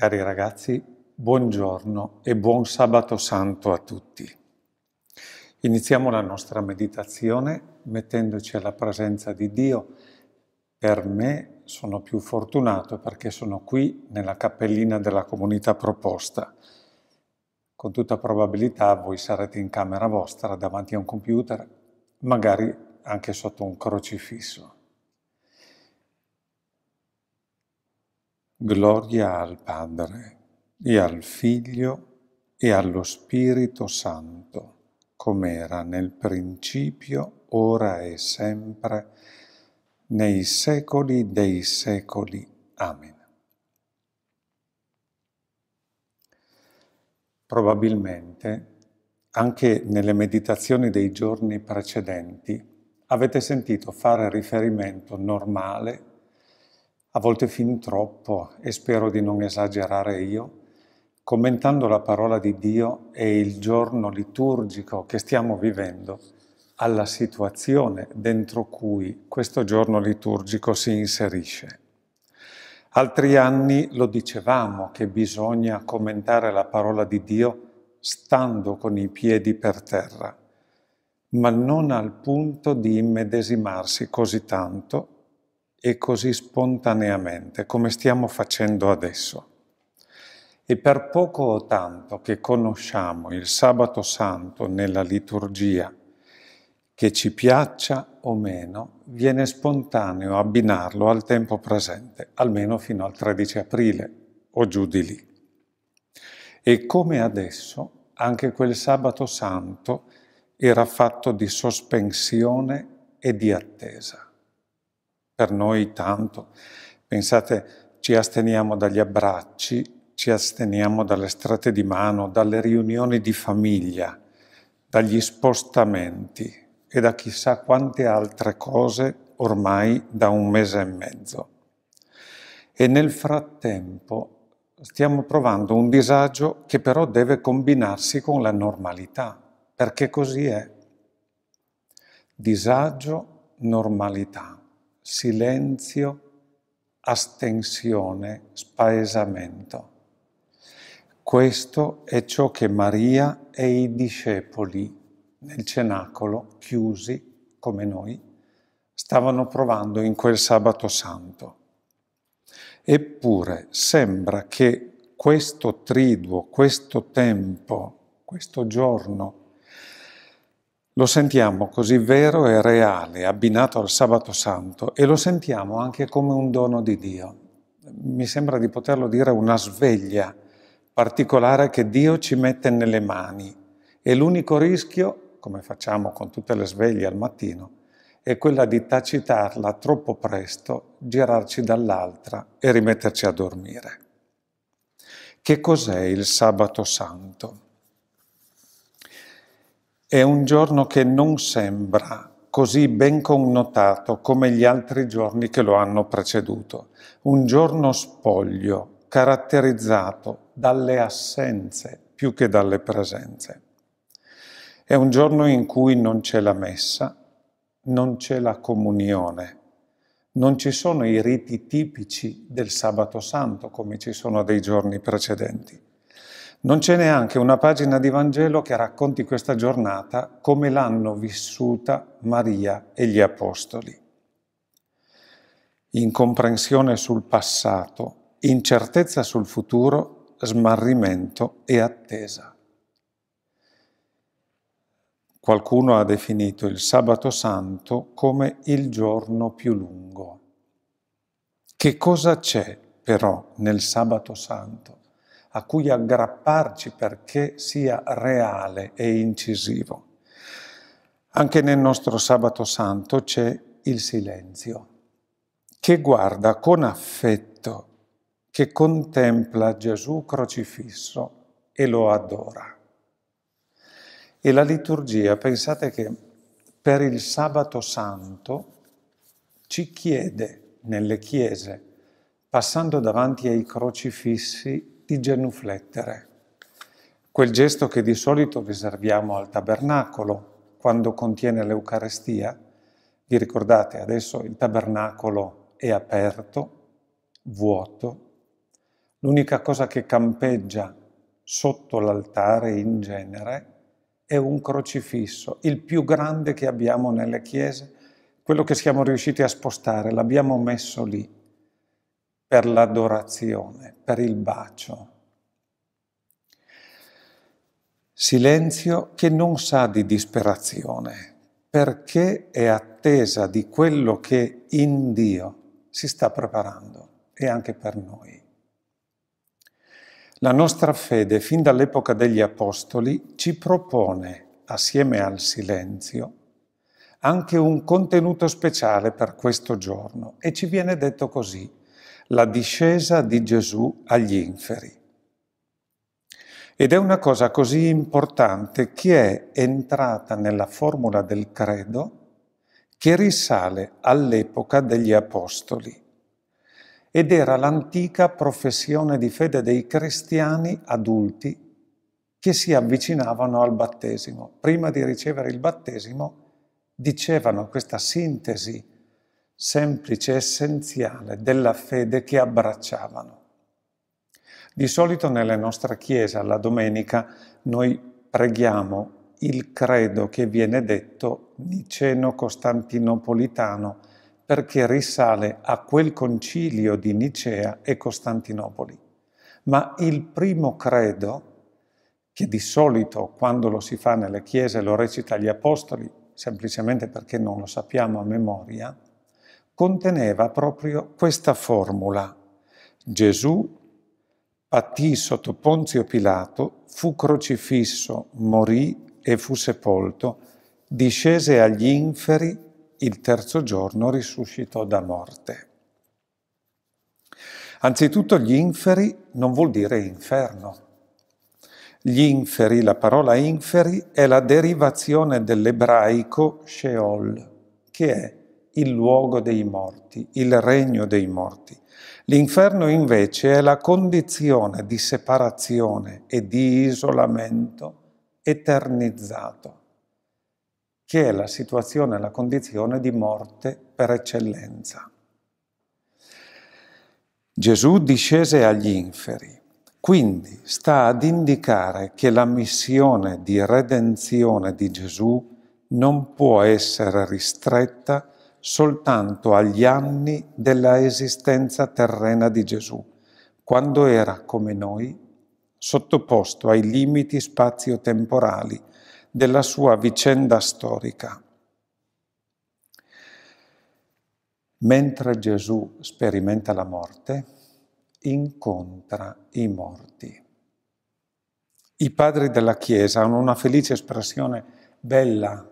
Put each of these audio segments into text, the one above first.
Cari ragazzi, buongiorno e buon sabato santo a tutti. Iniziamo la nostra meditazione mettendoci alla presenza di Dio. Per me sono più fortunato perché sono qui nella cappellina della comunità proposta. Con tutta probabilità voi sarete in camera vostra davanti a un computer, magari anche sotto un crocifisso. Gloria al Padre e al Figlio e allo Spirito Santo, come era nel principio, ora e sempre, nei secoli dei secoli. Amen. Probabilmente anche nelle meditazioni dei giorni precedenti avete sentito fare riferimento normale a volte fin troppo, e spero di non esagerare io, commentando la parola di Dio e il giorno liturgico che stiamo vivendo alla situazione dentro cui questo giorno liturgico si inserisce. Altri anni lo dicevamo che bisogna commentare la parola di Dio stando con i piedi per terra, ma non al punto di immedesimarsi così tanto e così spontaneamente come stiamo facendo adesso. E per poco o tanto che conosciamo il sabato santo nella liturgia, che ci piaccia o meno, viene spontaneo abbinarlo al tempo presente, almeno fino al 13 aprile o giù di lì. E come adesso, anche quel sabato santo era fatto di sospensione e di attesa per noi tanto. Pensate, ci asteniamo dagli abbracci, ci asteniamo dalle strette di mano, dalle riunioni di famiglia, dagli spostamenti e da chissà quante altre cose ormai da un mese e mezzo. E nel frattempo stiamo provando un disagio che però deve combinarsi con la normalità, perché così è. Disagio, normalità silenzio, astensione, spaesamento. Questo è ciò che Maria e i discepoli nel cenacolo, chiusi come noi, stavano provando in quel sabato santo. Eppure sembra che questo triduo, questo tempo, questo giorno lo sentiamo così vero e reale, abbinato al sabato santo, e lo sentiamo anche come un dono di Dio. Mi sembra di poterlo dire una sveglia particolare che Dio ci mette nelle mani. E l'unico rischio, come facciamo con tutte le sveglie al mattino, è quella di tacitarla troppo presto, girarci dall'altra e rimetterci a dormire. Che cos'è il sabato santo? È un giorno che non sembra così ben connotato come gli altri giorni che lo hanno preceduto. Un giorno spoglio, caratterizzato dalle assenze più che dalle presenze. È un giorno in cui non c'è la messa, non c'è la comunione, non ci sono i riti tipici del sabato santo come ci sono dei giorni precedenti. Non c'è neanche una pagina di Vangelo che racconti questa giornata come l'hanno vissuta Maria e gli Apostoli. Incomprensione sul passato, incertezza sul futuro, smarrimento e attesa. Qualcuno ha definito il sabato santo come il giorno più lungo. Che cosa c'è però nel sabato santo? a cui aggrapparci perché sia reale e incisivo. Anche nel nostro sabato santo c'è il silenzio, che guarda con affetto, che contempla Gesù crocifisso e lo adora. E la liturgia, pensate che per il sabato santo ci chiede nelle chiese, passando davanti ai crocifissi di genuflettere, quel gesto che di solito riserviamo al tabernacolo quando contiene l'Eucarestia. Vi ricordate, adesso il tabernacolo è aperto, vuoto, l'unica cosa che campeggia sotto l'altare in genere è un crocifisso, il più grande che abbiamo nelle chiese, quello che siamo riusciti a spostare, l'abbiamo messo lì per l'adorazione, per il bacio. Silenzio che non sa di disperazione, perché è attesa di quello che in Dio si sta preparando e anche per noi. La nostra fede, fin dall'epoca degli Apostoli, ci propone, assieme al silenzio, anche un contenuto speciale per questo giorno e ci viene detto così la discesa di Gesù agli inferi. Ed è una cosa così importante che è entrata nella formula del credo che risale all'epoca degli Apostoli ed era l'antica professione di fede dei cristiani adulti che si avvicinavano al battesimo. Prima di ricevere il battesimo dicevano questa sintesi semplice e essenziale della fede che abbracciavano. Di solito nella nostra chiesa, la domenica, noi preghiamo il credo che viene detto niceno-costantinopolitano perché risale a quel concilio di Nicea e Costantinopoli. Ma il primo credo, che di solito quando lo si fa nelle chiese lo recita gli apostoli, semplicemente perché non lo sappiamo a memoria, conteneva proprio questa formula. Gesù patì sotto Ponzio Pilato, fu crocifisso, morì e fu sepolto, discese agli inferi, il terzo giorno risuscitò da morte. Anzitutto gli inferi non vuol dire inferno. Gli inferi, la parola inferi, è la derivazione dell'ebraico Sheol, che è il luogo dei morti, il regno dei morti. L'inferno invece è la condizione di separazione e di isolamento eternizzato, che è la situazione, la condizione di morte per eccellenza. Gesù discese agli inferi, quindi sta ad indicare che la missione di redenzione di Gesù non può essere ristretta soltanto agli anni della esistenza terrena di Gesù, quando era, come noi, sottoposto ai limiti spazio-temporali della sua vicenda storica. Mentre Gesù sperimenta la morte, incontra i morti. I padri della Chiesa hanno una felice espressione bella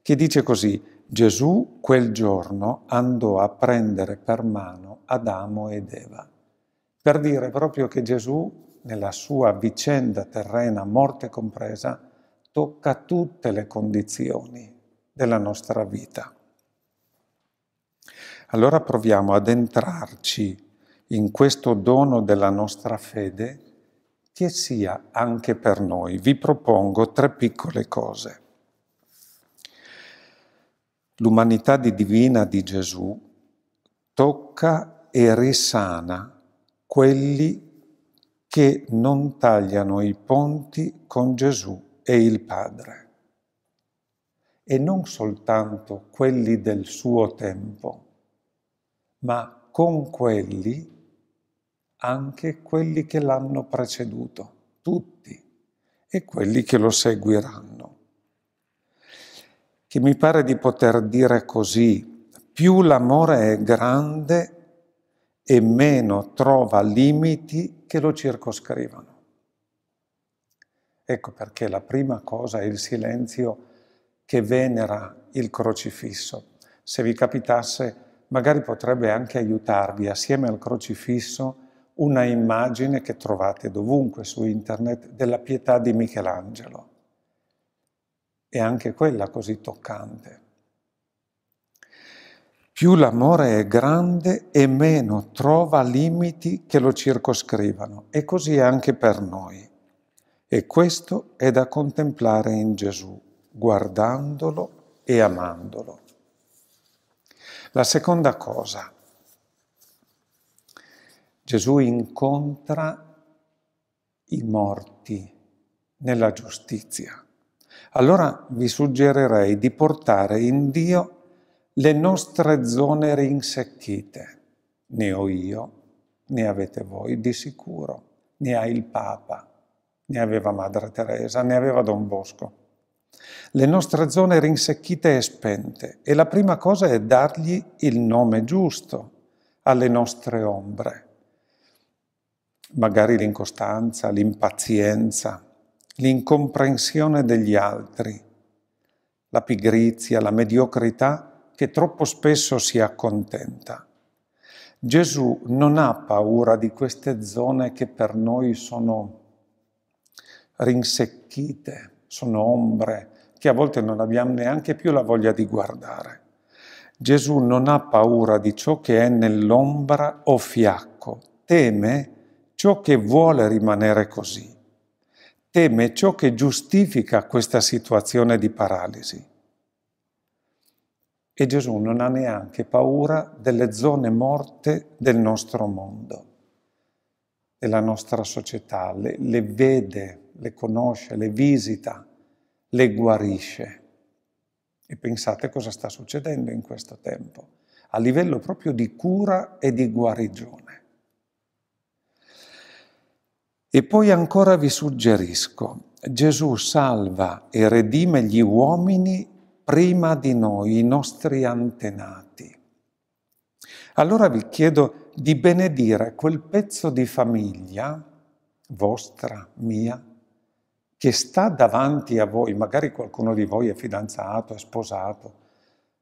che dice così, Gesù quel giorno andò a prendere per mano Adamo ed Eva, per dire proprio che Gesù, nella sua vicenda terrena, morte compresa, tocca tutte le condizioni della nostra vita. Allora proviamo ad entrarci in questo dono della nostra fede che sia anche per noi. Vi propongo tre piccole cose. L'umanità di divina di Gesù tocca e risana quelli che non tagliano i ponti con Gesù e il Padre, e non soltanto quelli del suo tempo, ma con quelli anche quelli che l'hanno preceduto, tutti, e quelli che lo seguiranno che mi pare di poter dire così, più l'amore è grande e meno trova limiti che lo circoscrivano. Ecco perché la prima cosa è il silenzio che venera il crocifisso. Se vi capitasse, magari potrebbe anche aiutarvi assieme al crocifisso una immagine che trovate dovunque su internet della pietà di Michelangelo è anche quella così toccante. Più l'amore è grande e meno trova limiti che lo circoscrivano. E così è anche per noi. E questo è da contemplare in Gesù, guardandolo e amandolo. La seconda cosa, Gesù incontra i morti nella giustizia allora vi suggerirei di portare in Dio le nostre zone rinsecchite. Ne ho io, ne avete voi di sicuro, ne ha il Papa, ne aveva Madre Teresa, ne aveva Don Bosco. Le nostre zone rinsecchite e spente e la prima cosa è dargli il nome giusto alle nostre ombre, magari l'incostanza, l'impazienza, l'incomprensione degli altri, la pigrizia, la mediocrità che troppo spesso si accontenta. Gesù non ha paura di queste zone che per noi sono rinsecchite, sono ombre, che a volte non abbiamo neanche più la voglia di guardare. Gesù non ha paura di ciò che è nell'ombra o fiacco, teme ciò che vuole rimanere così teme ciò che giustifica questa situazione di paralisi. E Gesù non ha neanche paura delle zone morte del nostro mondo, della nostra società, le, le vede, le conosce, le visita, le guarisce. E pensate cosa sta succedendo in questo tempo, a livello proprio di cura e di guarigione. E poi ancora vi suggerisco, Gesù salva e redime gli uomini prima di noi, i nostri antenati. Allora vi chiedo di benedire quel pezzo di famiglia, vostra, mia, che sta davanti a voi, magari qualcuno di voi è fidanzato, è sposato,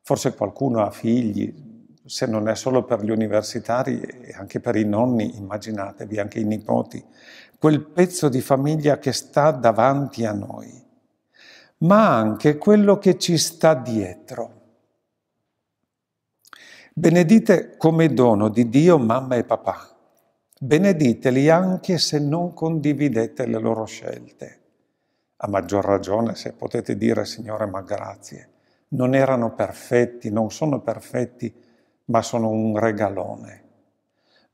forse qualcuno ha figli, se non è solo per gli universitari e anche per i nonni, immaginatevi anche i nipoti, quel pezzo di famiglia che sta davanti a noi, ma anche quello che ci sta dietro. Benedite come dono di Dio mamma e papà, benediteli anche se non condividete le loro scelte. A maggior ragione se potete dire Signore ma grazie, non erano perfetti, non sono perfetti, ma sono un regalone.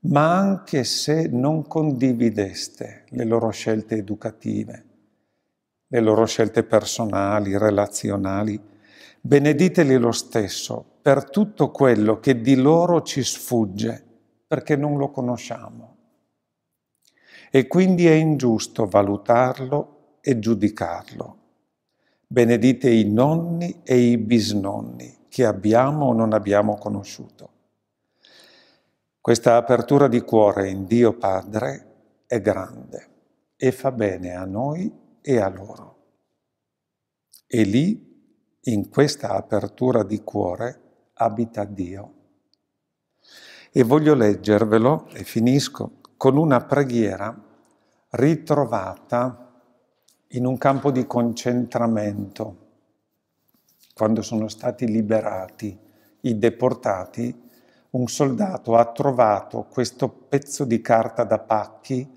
Ma anche se non condivideste le loro scelte educative, le loro scelte personali, relazionali, benediteli lo stesso per tutto quello che di loro ci sfugge, perché non lo conosciamo. E quindi è ingiusto valutarlo e giudicarlo. Benedite i nonni e i bisnonni che abbiamo o non abbiamo conosciuto. Questa apertura di cuore in Dio Padre è grande e fa bene a noi e a loro. E lì, in questa apertura di cuore, abita Dio. E voglio leggervelo, e finisco, con una preghiera ritrovata in un campo di concentramento quando sono stati liberati i deportati, un soldato ha trovato questo pezzo di carta da pacchi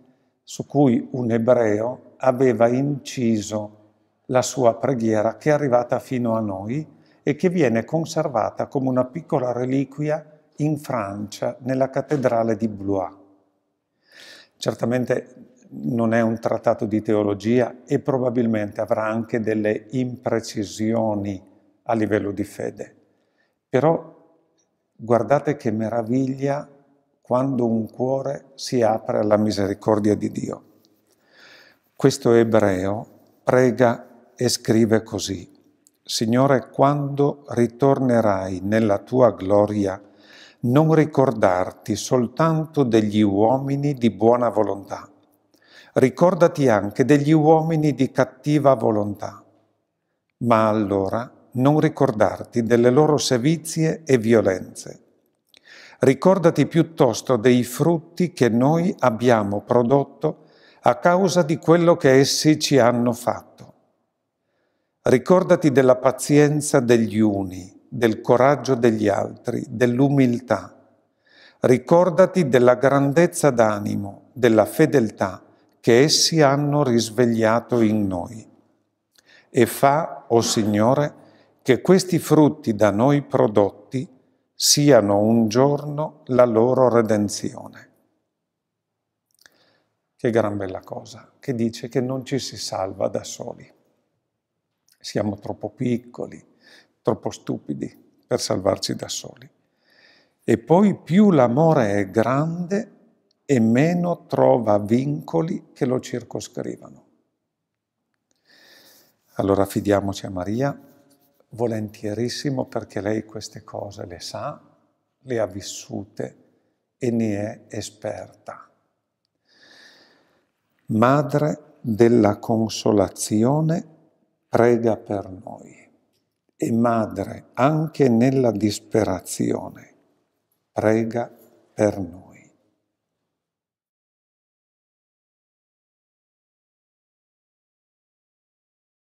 su cui un ebreo aveva inciso la sua preghiera che è arrivata fino a noi e che viene conservata come una piccola reliquia in Francia nella cattedrale di Blois. Certamente non è un trattato di teologia e probabilmente avrà anche delle imprecisioni a livello di fede. Però guardate che meraviglia quando un cuore si apre alla misericordia di Dio. Questo ebreo prega e scrive così. Signore, quando ritornerai nella tua gloria, non ricordarti soltanto degli uomini di buona volontà, ricordati anche degli uomini di cattiva volontà. Ma allora non ricordarti delle loro sevizie e violenze. Ricordati piuttosto dei frutti che noi abbiamo prodotto a causa di quello che essi ci hanno fatto. Ricordati della pazienza degli uni, del coraggio degli altri, dell'umiltà. Ricordati della grandezza d'animo, della fedeltà che essi hanno risvegliato in noi. E fa, o oh Signore, che questi frutti da noi prodotti siano un giorno la loro redenzione. Che gran bella cosa, che dice che non ci si salva da soli. Siamo troppo piccoli, troppo stupidi per salvarci da soli. E poi più l'amore è grande e meno trova vincoli che lo circoscrivano. Allora fidiamoci a Maria volentierissimo perché lei queste cose le sa, le ha vissute e ne è esperta. Madre della consolazione, prega per noi e madre anche nella disperazione, prega per noi.